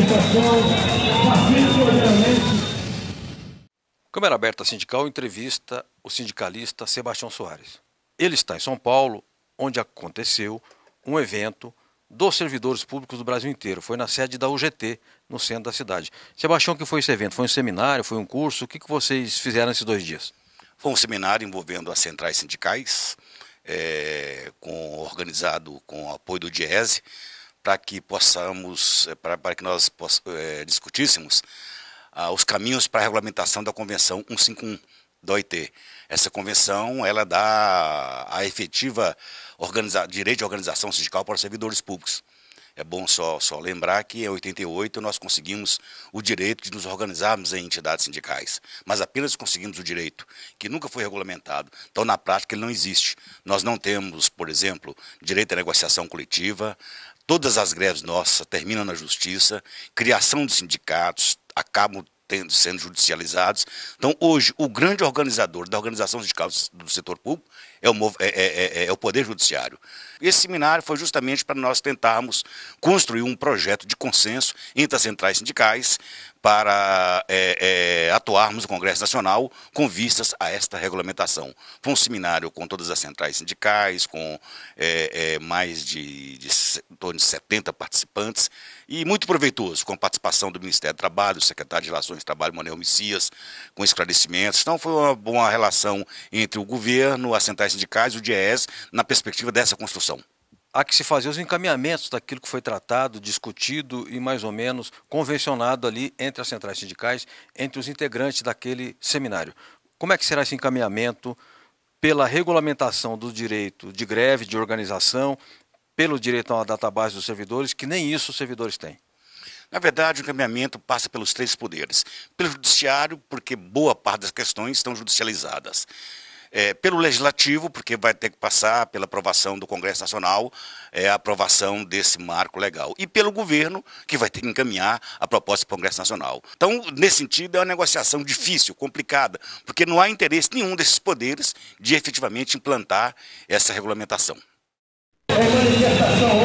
manifestação pacífica Câmara Aberta Sindical entrevista o sindicalista Sebastião Soares. Ele está em São Paulo, onde aconteceu um evento dos servidores públicos do Brasil inteiro. Foi na sede da UGT, no centro da cidade. Sebastião, que foi esse evento? Foi um seminário? Foi um curso? O que, que vocês fizeram esses dois dias? Foi um seminário envolvendo as centrais sindicais, é, com, organizado com o apoio do DIESE, para que possamos, eh, para que nós poss, é, discutíssemos ah, os caminhos para a regulamentação da Convenção 151 da OIT. Essa convenção ela dá a efetiva organiza, direito de organização sindical para os servidores públicos. É bom só, só lembrar que em 88 nós conseguimos o direito de nos organizarmos em entidades sindicais, mas apenas conseguimos o direito, que nunca foi regulamentado. Então, na prática, ele não existe. Nós não temos, por exemplo, direito à negociação coletiva, todas as greves nossas terminam na justiça, criação de sindicatos, acabam tendo, sendo judicializados. Então, hoje, o grande organizador da organização sindical do setor público é o, é é, é, é, é o Poder Judiciário. Esse seminário foi justamente para nós tentarmos construir um projeto de consenso entre as centrais sindicais para é, atuarmos no Congresso Nacional com vistas a esta regulamentação. Foi um seminário com todas as centrais sindicais, com mais de, de de 70 participantes, e muito proveitoso, com a participação do Ministério do Trabalho, do secretário de Relações de Trabalho, Manuel Messias, com esclarecimentos. Então foi uma boa relação entre o governo, as centrais sindicais e o DIES na perspectiva dessa construção há que se fazer os encaminhamentos daquilo que foi tratado, discutido e mais ou menos convencionado ali entre as centrais sindicais, entre os integrantes daquele seminário. Como é que será esse encaminhamento pela regulamentação do direito de greve, de organização, pelo direito a uma database dos servidores, que nem isso os servidores têm? Na verdade, o encaminhamento passa pelos três poderes: pelo judiciário, porque boa parte das questões estão judicializadas. É, pelo legislativo, porque vai ter que passar pela aprovação do Congresso Nacional, é, a aprovação desse marco legal. E pelo governo, que vai ter que encaminhar a proposta para o Congresso Nacional. Então, nesse sentido, é uma negociação difícil, complicada, porque não há interesse nenhum desses poderes de efetivamente implantar essa regulamentação. É